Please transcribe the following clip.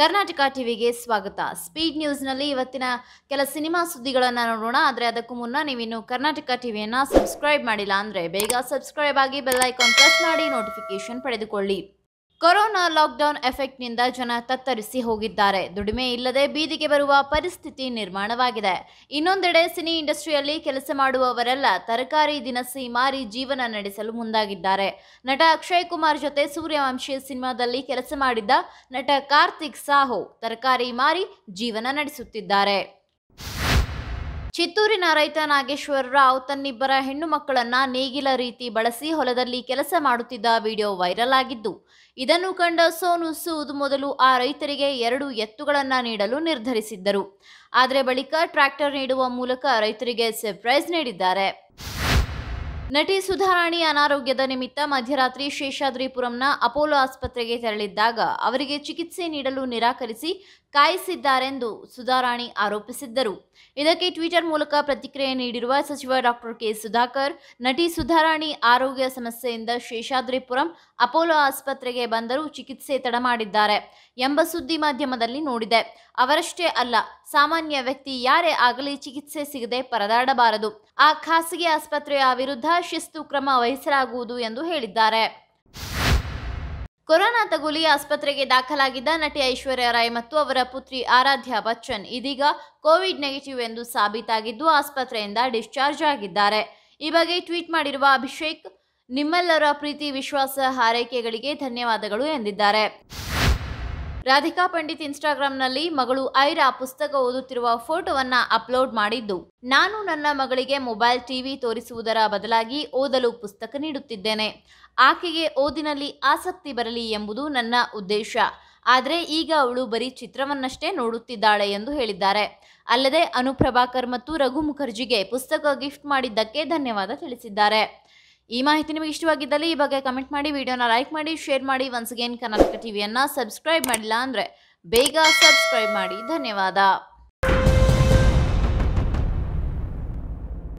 ಕರ್ನಾಟಕ ಟಿವಿಗೆ ಸ್ವಾಗತ ಸ್ಪೀಡ್ ನ್ಯೂಸ್ನಲ್ಲಿ ಇವತ್ತಿನ ಕೆಲ ಸಿನಿಮಾ ಸುದ್ದಿಗಳನ್ನು ನೋಡೋಣ ಆದರೆ ಅದಕ್ಕೂ ಮುನ್ನ ನೀವಿನ್ನು ಕರ್ನಾಟಕ ಟಿವಿಯನ್ನು ಸಬ್ಸ್ಕ್ರೈಬ್ ಮಾಡಿಲ್ಲ ಅಂದರೆ ಬೇಗ ಸಬ್ಸ್ಕ್ರೈಬ್ ಆಗಿ ಬೆಲ್ಲೈಕಾನ್ ಪ್ರೆಸ್ ಮಾಡಿ ನೋಟಿಫಿಕೇಶನ್ ಪಡೆದುಕೊಳ್ಳಿ ಕೊರೋನಾ ಲಾಕ್ಡೌನ್ ಎಫೆಕ್ಟ್ನಿಂದ ಜನ ತತ್ತರಿಸಿ ಹೋಗಿದ್ದಾರೆ ದುಡಿಮೆ ಇಲ್ಲದೆ ಬೀದಿಗೆ ಬರುವ ಪರಿಸ್ಥಿತಿ ನಿರ್ಮಾಣವಾಗಿದೆ ಇನ್ನೊಂದೆಡೆ ಸಿನಿ ಇಂಡಸ್ಟ್ರಿಯಲ್ಲಿ ಕೆಲಸ ಮಾಡುವವರೆಲ್ಲ ತರಕಾರಿ ದಿನಸಿ ಮಾರಿ ಜೀವನ ನಡೆಸಲು ಮುಂದಾಗಿದ್ದಾರೆ ನಟ ಅಕ್ಷಯ್ ಕುಮಾರ್ ಜೊತೆ ಸೂರ್ಯವಂಶಿ ಸಿನಿಮಾದಲ್ಲಿ ಕೆಲಸ ಮಾಡಿದ್ದ ನಟ ಕಾರ್ತಿಕ್ ಸಾಹು ತರಕಾರಿ ಮಾರಿ ಜೀವನ ನಡೆಸುತ್ತಿದ್ದಾರೆ ಚಿತ್ತೂರಿನ ರೈತ ನಾಗೇಶ್ವರ ರಾವ್ ತನ್ನಿಬ್ಬರ ಹೆಣ್ಣು ಮಕ್ಕಳನ್ನ ನೇಗಿಲ ರೀತಿ ಬಳಸಿ ಹೊಲದಲ್ಲಿ ಕೆಲಸ ಮಾಡುತ್ತಿದ್ದ ವಿಡಿಯೋ ವೈರಲ್ ಆಗಿದ್ದು ಇದನ್ನು ಕಂಡ ಸೋನು ಸೂದ್ ಮೊದಲು ಆ ರೈತರಿಗೆ ಎರಡು ಎತ್ತುಗಳನ್ನು ನೀಡಲು ನಿರ್ಧರಿಸಿದ್ದರು ಆದರೆ ಬಳಿಕ ಟ್ರ್ಯಾಕ್ಟರ್ ನೀಡುವ ಮೂಲಕ ರೈತರಿಗೆ ಸರ್ಪ್ರೈಸ್ ನೀಡಿದ್ದಾರೆ ನಟಿ ಸುಧಾರಾಣಿ ಅನಾರೋಗ್ಯದ ನಿಮಿತ್ತ ಮಧ್ಯರಾತ್ರಿ ಶೇಷಾದ್ರಿಪುರಂನ ಅಪೋಲೋ ಆಸ್ಪತ್ರೆಗೆ ತೆರಳಿದ್ದಾಗ ಅವರಿಗೆ ಚಿಕಿತ್ಸೆ ನೀಡಲು ನಿರಾಕರಿಸಿ ಕಾಯಿಸಿದ್ದಾರೆಂದು ಸುಧಾರಾಣಿ ಆರೋಪಿಸಿದ್ದರು ಇದಕ್ಕೆ ಟ್ವಿಟರ್ ಮೂಲಕ ಪ್ರತಿಕ್ರಿಯೆ ನೀಡಿರುವ ಸಚಿವ ಡಾಕ್ಟರ್ ಕೆ ಸುಧಾಕರ್ ನಟಿ ಸುಧಾರಾಣಿ ಆರೋಗ್ಯ ಸಮಸ್ಯೆಯಿಂದ ಶೇಷಾದ್ರಿಪುರಂ ಅಪೋಲೋ ಆಸ್ಪತ್ರೆಗೆ ಬಂದರೂ ಚಿಕಿತ್ಸೆ ತಡ ಮಾಡಿದ್ದಾರೆ ಎಂಬ ಸುದ್ದಿ ಮಾಧ್ಯಮದಲ್ಲಿ ನೋಡಿದೆ ಅವರಷ್ಟೇ ಅಲ್ಲ ಸಾಮಾನ್ಯ ವ್ಯಕ್ತಿ ಯಾರೇ ಆಗಲಿ ಚಿಕಿತ್ಸೆ ಸಿಗದೆ ಪರದಾಡಬಾರದು ಆ ಖಾಸಗಿ ಆಸ್ಪತ್ರೆಯ ವಿರುದ್ಧ ಶಿಸ್ತು ಕ್ರಮ ವಹಿಸಲಾಗುವುದು ಎಂದು ಹೇಳಿದ್ದಾರೆ ಕೊರೋನಾ ತಗುಲಿ ಆಸ್ಪತ್ರೆಗೆ ದಾಖಲಾಗಿದ್ದ ನಟಿ ಐಶ್ವರ್ಯ ರಾಯ್ ಮತ್ತು ಅವರ ಪುತ್ರಿ ಆರಾಧ್ಯ ಬಚ್ಚನ್ ಇದೀಗ ಕೋವಿಡ್ ನೆಗೆಟಿವ್ ಎಂದು ಸಾಬೀತಾಗಿದ್ದು ಆಸ್ಪತ್ರೆಯಿಂದ ಡಿಸ್ಚಾರ್ಜ್ ಆಗಿದ್ದಾರೆ ಈ ಬಗ್ಗೆ ಟ್ವೀಟ್ ಮಾಡಿರುವ ಅಭಿಷೇಕ್ ನಿಮ್ಮೆಲ್ಲರ ಪ್ರೀತಿ ವಿಶ್ವಾಸ ಹಾರೈಕೆಗಳಿಗೆ ಧನ್ಯವಾದಗಳು ಎಂದಿದ್ದಾರೆ ರಾಧಿಕಾ ಪಂಡಿತ್ ಇನ್ಸ್ಟಾಗ್ರಾಂನಲ್ಲಿ ಮಗಳು ಐರಾ ಪುಸ್ತಕ ಓದುತ್ತಿರುವ ಫೋಟೋವನ್ನ ಅಪ್ಲೋಡ್ ಮಾಡಿದ್ದು ನಾನು ನನ್ನ ಮಗಳಿಗೆ ಮೊಬೈಲ್ ಟಿವಿ ತೋರಿಸುವುದರ ಬದಲಾಗಿ ಓದಲು ಪುಸ್ತಕ ನೀಡುತ್ತಿದ್ದೇನೆ ಆಕೆಗೆ ಓದಿನಲ್ಲಿ ಆಸಕ್ತಿ ಬರಲಿ ಎಂಬುದು ನನ್ನ ಉದ್ದೇಶ ಆದರೆ ಈಗ ಅವಳು ಬರೀ ಚಿತ್ರವನ್ನಷ್ಟೇ ನೋಡುತ್ತಿದ್ದಾಳೆ ಎಂದು ಹೇಳಿದ್ದಾರೆ ಅಲ್ಲದೆ ಅನುಪ್ರಭಾಕರ್ ಮತ್ತು ರಘು ಮುಖರ್ಜಿಗೆ ಪುಸ್ತಕ ಗಿಫ್ಟ್ ಮಾಡಿದ್ದಕ್ಕೆ ಧನ್ಯವಾದ ತಿಳಿಸಿದ್ದಾರೆ ಈ ಮಾಹಿತಿ ನಿಮಗೆ ಇಷ್ಟವಾಗಿದ್ದಲ್ಲಿ ಈ ಬಗ್ಗೆ ಕಮೆಂಟ್ ಮಾಡಿ ವಿಡಿಯೋನ ಲೈಕ್ ಮಾಡಿ ಶೇರ್ ಮಾಡಿ ಒನ್ಸ್ ಅಗೇನ್ ಕರ್ನಾಟಕ ಟಿವಿಯನ್ನು ಸಬ್ಸ್ಕ್ರೈಬ್ ಮಾಡಿಲ್ಲ ಅಂದರೆ ಬೇಗ ಸಬ್ಸ್ಕ್ರೈಬ್ ಮಾಡಿ ಧನ್ಯವಾದ